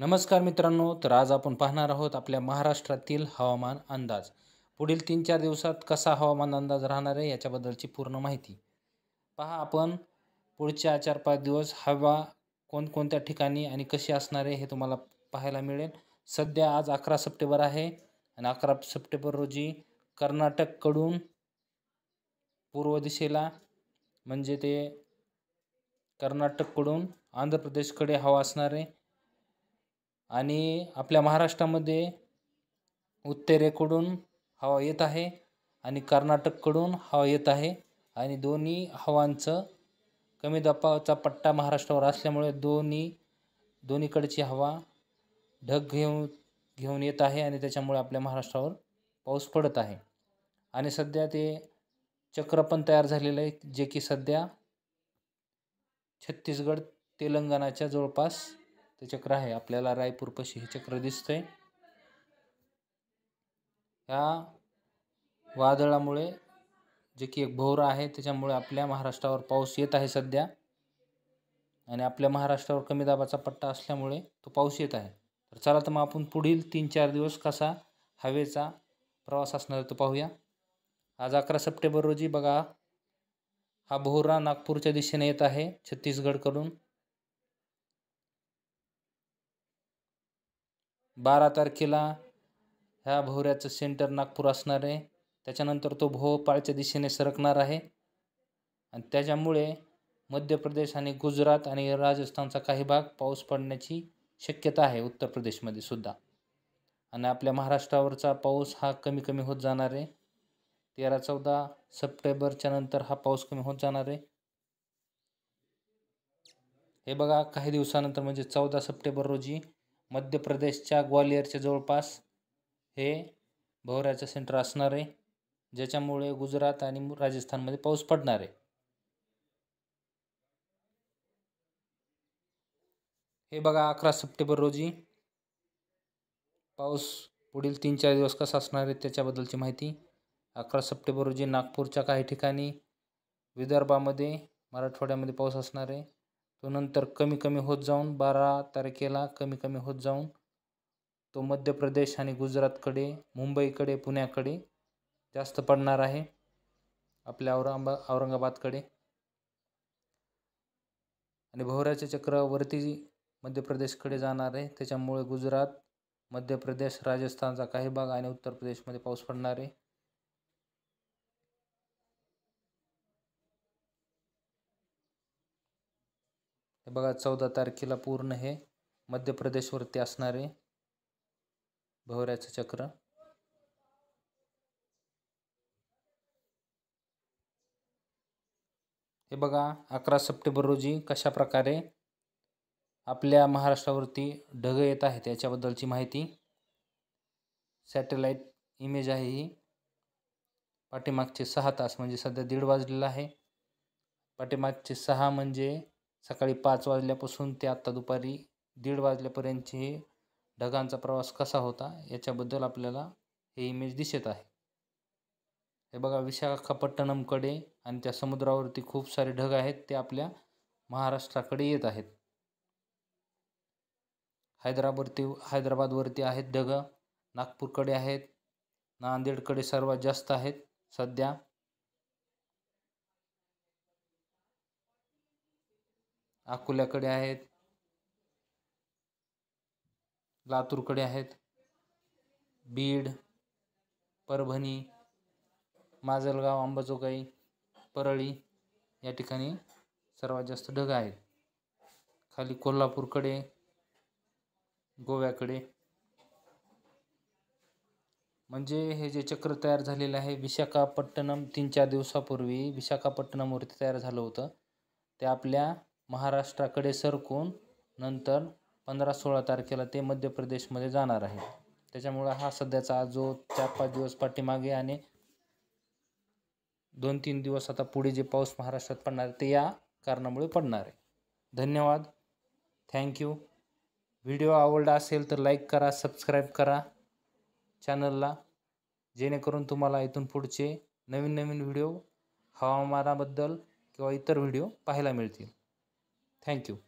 नमस्कार मित्रांनो तर आज आपण पाहणार आहोत आपल्या महाराष्ट्रातील हवामान अंदाज पुढील तीन चार दिवसात कसा हवामान अंदाज राहणार आहे याच्याबद्दलची पूर्ण माहिती पहा आपण पुढच्या चार पाच दिवस हवा कोणकोणत्या ठिकाणी आणि कशी असणार आहे हे तुम्हाला पाहायला मिळेल सध्या आज अकरा सप्टेंबर आहे आणि अकरा सप्टेंबर रोजी कर्नाटककडून पूर्व दिशेला म्हणजे ते कर्नाटककडून आंध्र प्रदेशकडे हवा असणार आहे आणि आपल्या महाराष्ट्रामध्ये उत्तरेकडून हवा येत आहे आणि कर्नाटककडून हवा येत आहे आणि दोन्ही हवांचं कमी दाबाचा पट्टा महाराष्ट्रावर असल्यामुळे दोन्ही दोन्हीकडची हवा ढग घेऊन घेऊन येत आहे आणि त्याच्यामुळे आपल्या महाराष्ट्रावर पाऊस पडत आहे आणि सध्या ते चक्र पण तयार झालेलं आहे जे की सध्या छत्तीसगड तेलंगणाच्या जवळपास ते चक्र आहे आपल्याला रायपूरपाशी हे चक्र दिसतंय ह्या वादळामुळे जे की एक भोवरा आहे त्याच्यामुळे आपल्या महाराष्ट्रावर पाऊस येत आहे सध्या आणि आपल्या महाराष्ट्रावर कमी दाबाचा पट्टा असल्यामुळे तो पाऊस येत आहे तर चला तर मग आपण पुढील तीन चार दिवस कसा हवेचा प्रवास असणार तो पाहूया आज अकरा सप्टेंबर रोजी बघा हा भोवरा नागपूरच्या दिशेने येत आहे छत्तीसगडकडून बारा तारखेला ह्या भोवऱ्याचं सेंटर नागपूर असणार आहे त्याच्यानंतर तो भोवपाळच्या दिशेने सरकणार आहे आणि त्याच्यामुळे मध्य प्रदेश आणि गुजरात आणि राजस्थानचा काही भाग पाऊस पडण्याची शक्यता आहे उत्तर प्रदेशमध्ये सुद्धा आणि आपल्या महाराष्ट्रावरचा पाऊस हा कमी कमी होत जाणार आहे तेरा चौदा सप्टेंबरच्या नंतर हा पाऊस कमी होत जाणार आहे हे बघा काही दिवसानंतर म्हणजे चौदा सप्टेंबर रोजी मध्य प्रदेशच्या ग्वालियरच्या जवळपास हे भवऱ्याचं सेंटर असणार आहे ज्याच्यामुळे गुजरात आणि राजस्थानमध्ये पाऊस पडणार आहे हे बघा अकरा सप्टेंबर रोजी पाऊस पुढील तीन चार दिवस कसा असणार आहे त्याच्याबद्दलची माहिती अकरा सप्टेंबर रोजी नागपूरच्या काही ठिकाणी विदर्भामध्ये मराठवाड्यामध्ये पाऊस असणार आहे तो नंतर कमी कमी होत जाऊन बारा तारखेला कमी कमी होत जाऊन तो मध्य प्रदेश आणि गुजरातकडे मुंबईकडे पुण्याकडे जास्त पडणार आहे आपल्या औरंगा औरंगाबादकडे आणि भोवऱ्याचे चक्रवरती मध्य प्रदेशकडे जाणार आहे त्याच्यामुळे गुजरात मध्य प्रदेश राजस्थानचा काही भाग आणि उत्तर प्रदेशमध्ये पाऊस पडणार आहे बघा चौदा तारखेला पूर्ण हे मध्य प्रदेशवरती असणारे भवऱ्याचं चक्र हे बघा अकरा सप्टेंबर रोजी कशा प्रकारे आपल्या महाराष्ट्रावरती ढग येत आहेत त्याच्याबद्दलची माहिती सॅटेलाईट इमेज आहे ही पाठीमागचे सहा तास म्हणजे सध्या दीड वाजलेला आहे पाठीमागचे सहा म्हणजे सकाळी पाच वाजल्यापासून ते आत्ता दुपारी दीड वाजल्यापर्यंतचे हे ढगांचा प्रवास कसा होता याच्याबद्दल आपल्याला हे इमेज दिसत आहे हे बघा विशाखापट्टणमकडे आणि त्या समुद्रावरती खूप सारे ढग आहेत ते आपल्या महाराष्ट्राकडे येत आहेत हैदराबादवरती हैदराबादवरती आहेत ढग नागपूरकडे आहेत नांदेडकडे सर्वात जास्त आहेत सध्या अकोल्याकडे आहेत लातूरकडे आहेत बीड परभणी माजलगाव अंबाजोगाई परळी या ठिकाणी सर्वात जास्त ढग आहेत खाली कोल्हापूरकडे गोव्याकडे म्हणजे हे जे चक्र तयार झालेलं आहे विशाखापट्टणम तीन चार दिवसापूर्वी विशाखापट्टणमवरती तयार झालं होतं ते आपल्या महाराष्ट्राकडे सरकून नंतर पंधरा सोळा तारखेला ते मध्य प्रदेशमध्ये जाणार आहे त्याच्यामुळं हा सध्याचा जो चार पाच दिवस पाठीमागे आणि दोन तीन दिवस आता पुढे जे पाऊस महाराष्ट्रात पडणार ते या कारणामुळे पडणार आहे धन्यवाद थँक्यू व्हिडिओ आवडला असेल तर लाईक करा सबस्क्राईब करा चॅनलला जेणेकरून तुम्हाला इथून पुढचे नवीन नवीन व्हिडिओ हवामानाबद्दल किंवा इतर व्हिडिओ पाहायला मिळतील Thank you.